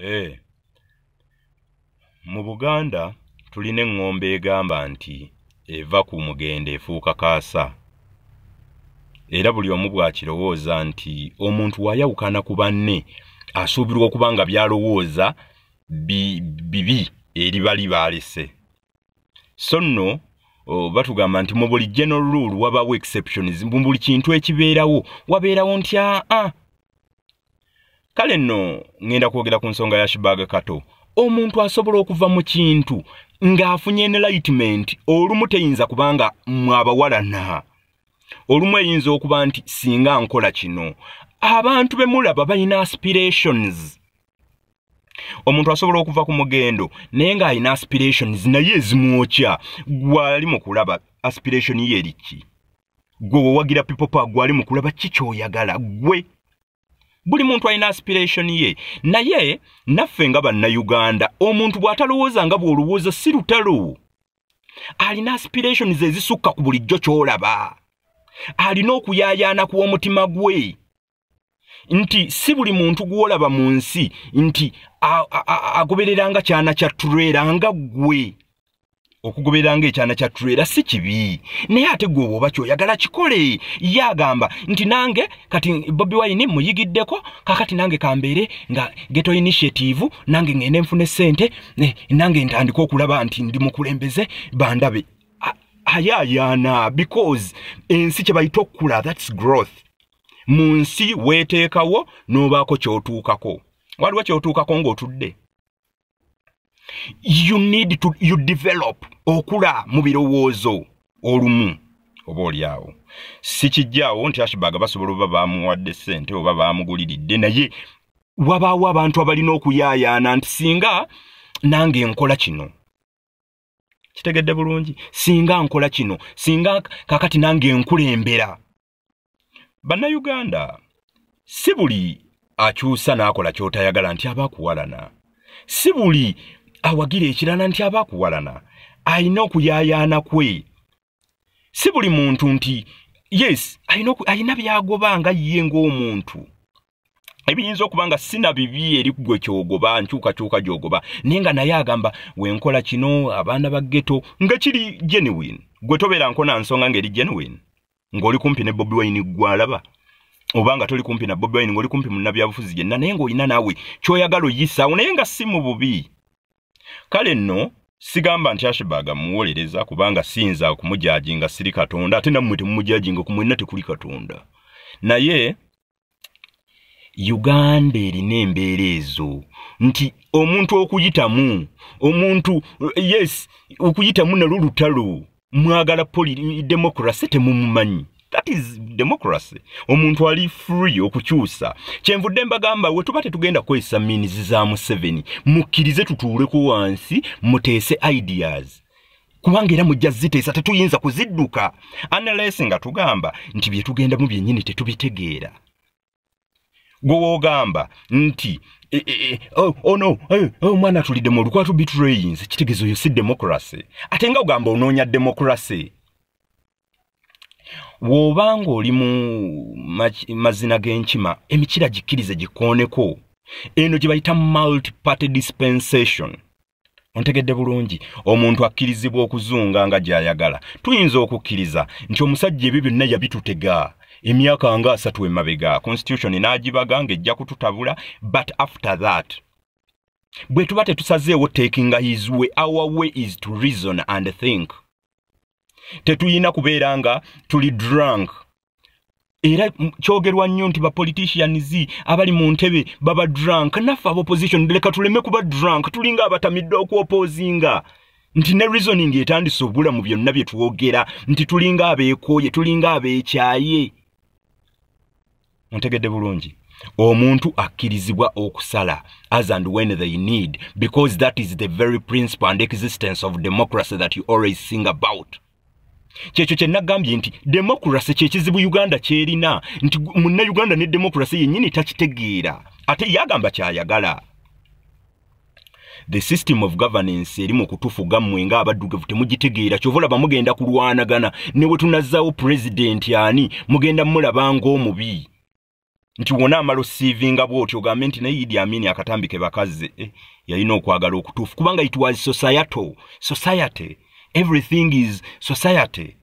Eh. Mu Buganda tulina eŋŋombe egamba nti eva ku mugende efuuka kaasa. Era buli omu bw'akirowooza nti omuntu w'ayawukana ku banne asuubirwa okuba nga by'alowooza bi, bibi eri bali baalese. So nno batugamba nti mu buli general rule wabawo exceptions mu buli kintu ekibeerawo wabeerawo nti aa ah, kale nno ŋŋenda kwogera ku nsonga ya shibaga kato omuntu asobola okuva mu kintu ng'afunye enlightment olumu teyinza kubanga mwe abawalana olumu eyinza okuba nti singa nkola kino abantu be mulaba balina aspirations omuntu asobola okuva ku mugendo naye ng'alina aspirations naye ezimwokya gwali mu kulaba aspiration ye eriki gwe wewagira pipopa gwali mu kulaba kikyoyagala gwe buli muntu alina aspiration ye naye naffe nga bannayuganda omuntu bw'atalowooza nga bw'olowooza si lutalo alina aspiration ze ezisukka ku bulijjo ky'olaba alina okuyaayaana kw'omutima gwe nti si buli muntu gw'olaba mu nsi nti agobereranga kyana kya tureera nga ggwe okugobera ngaekyana kya tulera si kibi naye ate gwe obwoba kyoyagala kikole ye agamba nti nange kati bobi wine muyigiddeko kakati nange kambeere nga geto initiative nange ngende nfuna esente eh, nange ntandika okulaba nti ndi mukulembeze bandabe ayayaana because ensi kyebayita okukula thats growth mu nsi weteekawo n'obaako kyotuukako waliwo kyotuukako ng'otudde you need to you develop okula mu birowoozo olumu oba oliawo sikijjaawo nti ashbag basobola oba bamuwadde sente oba bamuguliridde naye wabaawo abantu abalina okuyaayaana nti singa nange nkola kino kitegedde bulungi singa nkola kino singa kakati nange nkulembera bannayuganda si buli akyusa n'akola ky'otayagala nti abakuwalana si buli awagira ekirana nti abaakuwalana alina okuyaayaana kwe si buli muntu nti yes alina byagoba nga ye ng'omuntu ebiyinza okuba nga sina bibi eri gwe kyogoba nkyukakyuka gyogoba naye nga naye agamba wenkola kino abaana ba ghetto nga kiri genuine gwe tobeera nkona nsonga ngaeri genuine ng'oli kumpi ne bobi wine gwalaba oba nga toli kumpi na bobi wine ngaoli kumpi munnabyabufuzi gyenna naye ng'olina naawe kyoyagala oyisaawo naye nga si mu bubi kale nno sigamba nti ashebaga muwolereza kubanga siyinza okumujaji nga siri katonda ate nammwe temumujaji nga kumwenna tekuli katonda naye uganda erina embeera ezo nti omuntu okuyitamu omuntu yes okuyitamu nalwo lutalo mwagala poli demokrasi temumumanyi that is democracy omuntu ali free okukyusa kyenvudde mbagamba wetuba tetugenda kwesa minizi za museveni mukkirize tutuuleku wansi muteese ideas kubanga era mujja ziteesa tetuyinza kuzidduka anales nga tugamba nti byetugendamu byennyini tetubitegeera gwewoogamba nti e, e, oh, oh no, oh, omwana atulidde mu olukwatu betrayins kitegeezo oyo si democracy ate nga ogamba onoonya demokrasy bw'oba ng'oli mu mazina g'enkima emikira gikkirize gikooneko eno gye bayita multiparty dispensation ontegedde bulungi omuntu akkirizibwa okuzunga nga gy'ayagala tuyinza okukkiriza nti omusajja ebyo byonna yabitutega emyaka nga asatu emabega constitution n'agibaga nga ejja kututabula but after that bwe tuba tetusazeewo takinga his way our way is to reason and think tetuyina kubeera nga tuli drunk era kyogerwa nnyo nti bapolitisians abali mu ntebe baba drunk naffe abopposition leka tuleme kuba drunk tulinga abatamidde okwopoozinga nti ne reasoning etandisa obula mu byonna bye twogera nti tulinga abeekooye tulinga abeekyaye ontegedde bulungi omuntu akkirizibwa okusala as and when they need because that is the very principle and existence of democracy that you always sing about kyekyo kye nagambye nti demokulasi kyekizibu uganda kyerina nti munnauganda ne demokulasi yennyini takitegeera ate yagamba kyayagala the system of governance eri mu kutufu gammwe ng'abaddugavu temugitegeera kyovalaba mugenda kulwanagana ne we tunazzaawo pulezidenti ani mugenda mulaba ng'omubi nti wona amala osiivi nga bw'otyo ogambe nti naye idi amini akatambi ke bakazze eh, yalina okwagala okutuufu kubanga it was societal society, society. everything is society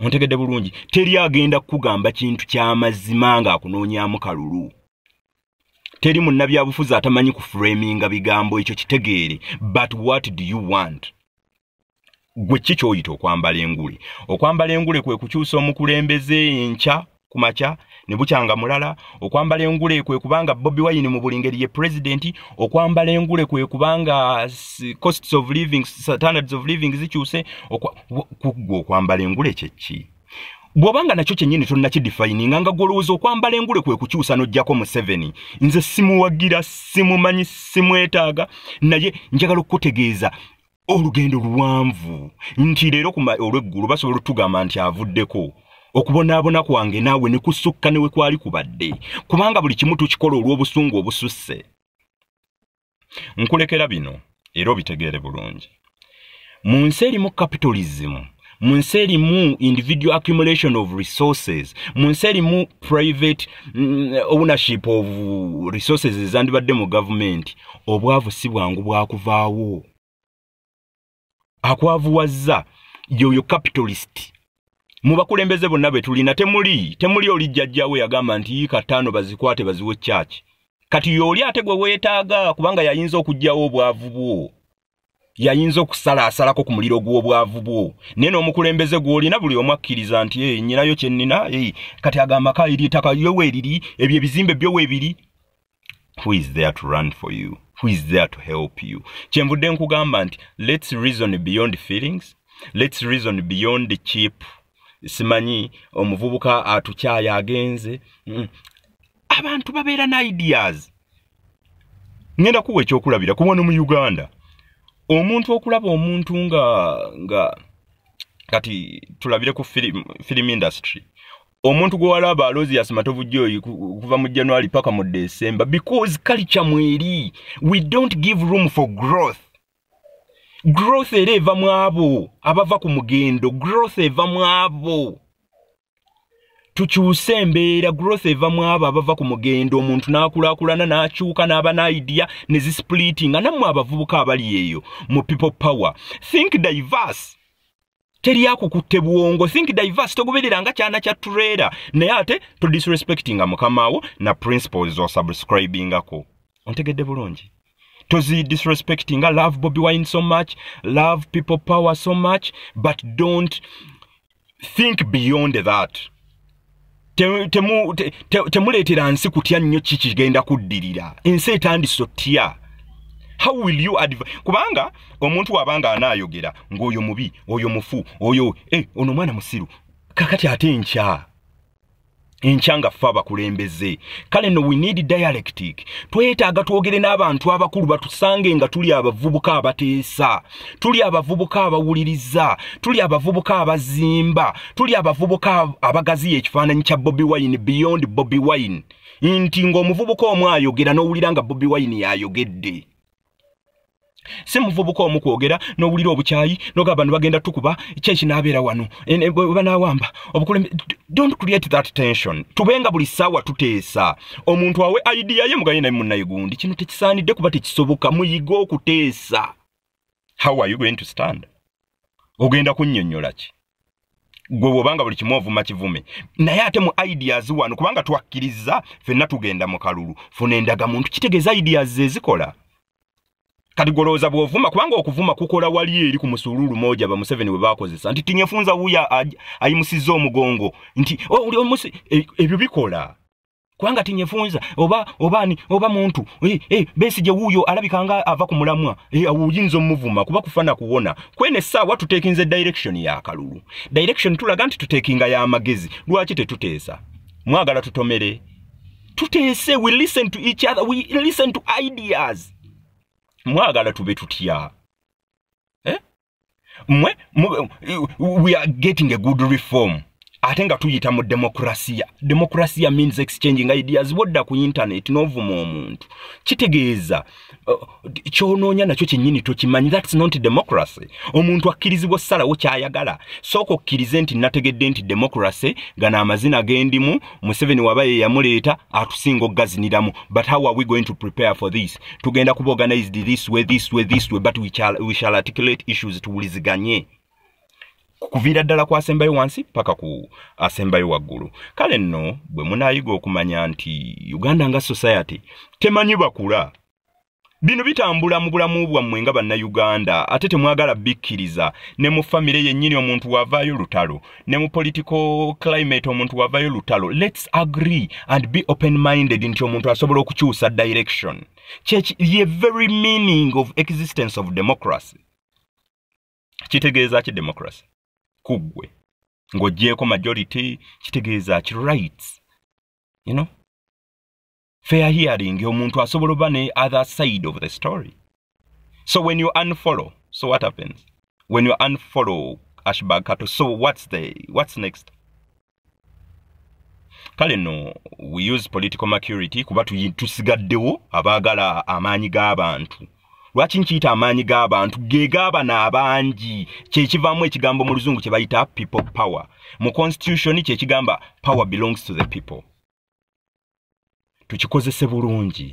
ontegedde bulungi teri agenda kukugamba kintu kyamazima nga akunoonyamu kalulu teri munnabyabufuzi atamanyi ku framinga bigambo ekyo kitegeere but what do you want gwe kikyoyita okwambala engule okwambala engule kwe kukyusa omukulembeze enkya kumakya ne bukyanga mulala okwambala engule kwe kubanga bobi wine mu buli ngeri ye pulezidenti okwambala engule kwe kubanga costs of living standards of living zikyuse kugwa okwambala engule kyeki bw'obanga nakyo kyennyini tolina kidifayini nga nga golowooza okwambala engule kwe kukyusa n'ojjako museveni nze simuwagira simumanyi simwetaaga naye njagala okukutegeeza olugendo luwanvu nti leero olweggulu basobola otugamba nti avuddeko okubonaabona kwange naawe ne kusukka ne we kwali kubadde kubanga buli kimu tukikola olw'obusungu obususse nkulekera bino era obitegeere bulungi mu nsi erimu capitalism mu nsi erimu individual accumulation of resources mu nsi erimu private mm, ownership of resources ezandibadde mu gavument obwavu si bwangu bwakuvaawo akwavuwazza yoyo capitalist mu bakulembeze bonna be tulina temuli temuli oli jjajjawe yagamba nti yiika ttaano bazikwate baziwe kyaki kati y'oli ate gwe weetaaga kubanga yayinza okugyawo obwavu bwo yayinza okusalaasalako ku muliro gw'obwavu bwo naye n'omukulembeze gw'olina buli omu akkiriza nti e nyinayo kye nnina e kati agamba ka eri ettaka yowe eriri ebyo ebizimbe byowe ebiri who is there to run for you who is there to help you kyenvudde nkugamba nti let's reason beyond feelings let's reason beyond cheap simanyi omuvubuka atukyaye agenze abantu babeera ne ideas ŋenda kuwa ekyokulabira kuwano mu uganda omuntu okulaba omuntu nga nga kati tulabire ku film industry omuntu gwe walaba alosius matovujoyi okuva mu january paka mu december because kali kyamweri we dont give room for growth growth era eva mu abo abava ku mugendo growth eva mu abo tukyuse embeera growth eva mu abo abava ku mugendo omuntu n'akulaakulana n'akyuka n'aba naidia ne zisipuliti nga nammwe abavubuka abali eyo mu people power think diverse teri akukutte bwongo think diverse togoberera nga kyana kya trader naye ate todisrespectinga mukamawo na principles osubscribingako ontegedde bulungi tozi disrespecting i love bobby wine so much love people power so much but don't think beyond that temuleetera nsi kutya nnyo ki kigenda kuddirira ensi etandisa otya how will you adv kubanga omuntu wabanga anaayogera ng'oyo mubi oyo mufu oyo e eh, ono omwana musiru kakati ate nkya enkya nga ffe abakulembeze kale nno we need dialectic twetaaga twogere n'abantu abakulu batusange nga tuli abavubuka abateesa tuli abavubuka abawuliriza tuli abavubuka abazimba tuli abavubuka abagaziya ekifaananyi kya bobi wine beyond bobi wine nti ng'omuvubuka omu ayogera n'owulira nga bobi wine yayogedde ya si muvubuka omu kwogera n'owulira obukyayi nogaa bantu bagenda tukuba kyeki naabeera wano e, banawamba don't create that tension tubenga buli ssaawa tuteesa omuntu awe idea ye muganye naye munnayigundi kino tekisaanidde kuba tekisoboka muyige okuteesa how are you going to stand ogenda kunnyonnyola ki gwe wobanga buli kimu ovuma kivume naye ate mu ideas wano kubanga twakkiriza fenna tugenda mu kalulu funa endaga muntu kitegeeza ideas ze zikola kati golooza bwovuma kubanga okuvuma kukola wali eri ku musululu moja ba museveni bwe bakozesa nti tinyefunza wuya ayimusiza omugongo nti oh, oli omusi e, ebyo bikola kubanga tinyefunza oba obani oba muntu e, e, besi gye wuuyo alabikanga ava ku mulamwa awuyinza omuvuma kuba kufana kuwona kwene essaawa tutekinze direction ya kalulu direction tulaga nti tutekinga ya magezi lwaki tetuteesa mwagala tutomere tuteese we listen to each other we listen to ideas mwagala tube tutya eh? mwe, mwe we are getting a good reform ate nga tuyita mu demokrasiya demokrasiya means exchanging ideas wodda ku internet n'ovuma omuntu kitegeeza uh, kyonoonya nakyo kyennyini tokimanyi thats not democracy omuntu akkirizibwa ossalawo kyayagala sooka okkirize nti nategedde nti demokrasy gana amazina gendimu museveni waba ye yamuleeta atusinga okgaziniramu but how are we going to prepare for this tugenda kuba organized this way this way this way but we shall, we shall articulate issues tuwuliziganye kuviira ddala kwasembayo wansi paka ku asembayo ah, waggulu kale nno bwe munaayiga okumanya nti uganda nga society temanyi bakula bino bitambula mu bulamu bwammwe nga bannayuganda ate temwagala bikkiriza ne mu famire yennyini omuntu waavaayo lutalo ne mu political climate omuntu waavaayo lutalo lets agree and be open minded nti omuntu asobola okukyusa direction ye very meaning of existence of democracy kitegeeza ki democracy kuggwe ng'oggyeeko majority kitegeeza ki rights you know fair hearing omuntu asobola oba ne other side of the story so when you unfollow so what happens when you unfollow ashbag kato so what's the what's next kale no we use political maturity kuba tusigaddewo abaagala amaanyi g'abantu lwaki nkiyita amaanyi g'abantu geegaaba n'abangi kyekivaamu ekigambo mu luzungu kye bayita people power mu constitution kyekigamba power belongs to the people tukikozese bulungi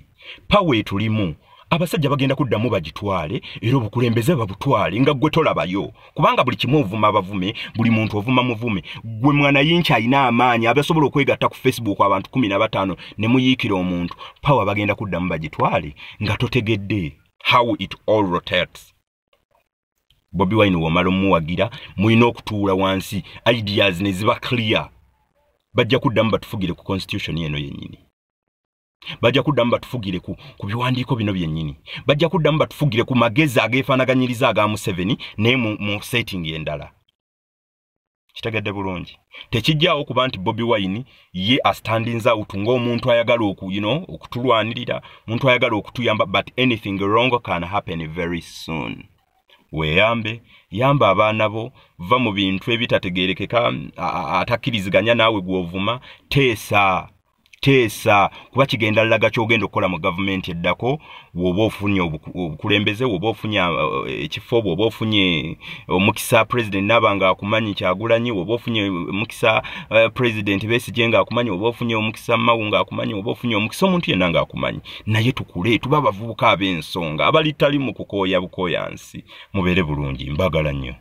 power etulimu abasajja bagenda kuddamu bagitwale era obukulembeze babutwale nga gwe tolabayo kubanga buli kimu ovuma abavume buli muntu ovuma muvume gwe mwana yinki ayina amaanyi abasobola okwegatta ku facebook abantu 15 ne muyiikira omuntu power bagenda kuddamu bagitwale nga totegedde how it all rotates bobi wine womala omuwagira mulina okutuula wansi ideas ne ziba clear bajja kuddamu batufugire ku constitution eno yennyini bajja kuddamu batufugire ku, ku biwandiiko bino byennyini bajja kuddamu batufugire ku magezi ageefaanaganyiriza aga museveni naye mu setting endala kitegedde bulungi tekijjawo okuba nti bobi wine ye astandinzaut ngaomuntu ayagala oku, you know, okutulwanirira muntu ayagala okutuyamba but anything wrong can happen very soon weyambe yamba abaana bo va mu bintu ebitategerekeka atakkiriziganya naawe gwovuma teesa teesa kuba kigenda llaga kyogenda okukola mu gavumenti eddako woba ofunye obukulembeze woba ofunye eh, ekifo woba ofunye eh, omukisa president naaba nga akumanyi kyagulanyi woba ofunye omukisa eh, president besigye nga akumanyi woba ofunye omukisa mawu nga akumanyi woba ofunye omukisa omuntu yenna nga akumanyi naye tukule tuba abavubuka ab'ensonga abalitali mu kukooya bukooya nsi mubeere bulungi mbagala nnyo